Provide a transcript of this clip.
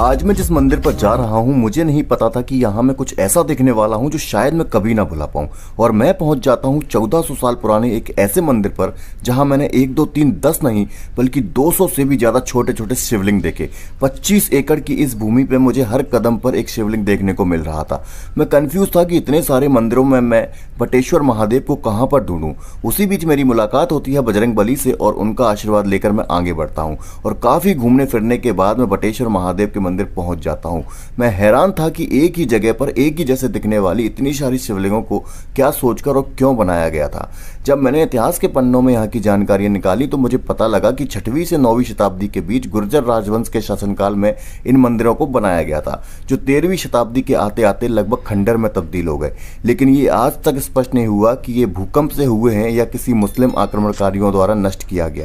आज मैं जिस मंदिर पर जा रहा हूँ मुझे नहीं पता था कि यहाँ मैं कुछ ऐसा देखने वाला हूँ जो शायद मैं कभी ना भुला पाऊँ और मैं पहुंच जाता हूँ 1400 साल पुराने एक ऐसे मंदिर पर जहाँ मैंने एक दो तीन दस नहीं बल्कि 200 से भी ज़्यादा छोटे छोटे शिवलिंग देखे 25 एकड़ की इस भूमि पर मुझे हर कदम पर एक शिवलिंग देखने को मिल रहा था मैं कन्फ्यूज था कि इतने सारे मंदिरों में मैं बटेश्वर महादेव को कहाँ पर ढूंढूँ उसी बीच मेरी मुलाकात होती है बजरंग से और उनका आशीर्वाद लेकर मैं आगे बढ़ता हूँ और काफ़ी घूमने फिरने के बाद मैं बटेश्वर महादेव के मंदिर पहुंच जाता हूं मैं हैरान था कि एक ही जगह पर एक ही जैसे दिखने वाली इतनी सारी शिवलिंगों को क्या सोचकर और क्यों बनाया गया था जब मैंने इतिहास के पन्नों में यहाँ की जानकारियाँ निकाली तो मुझे पता लगा कि छठवीं से नौवीं शताब्दी के बीच गुर्जर राजवंश के शासनकाल में इन मंदिरों को बनाया गया था जो तेरहवीं शताब्दी के आते आते लगभग खंडर में तब्दील हो गए लेकिन ये आज तक स्पष्ट नहीं हुआ कि ये भूकंप से हुए हैं या किसी मुस्लिम आक्रमणकारियों द्वारा नष्ट किया गया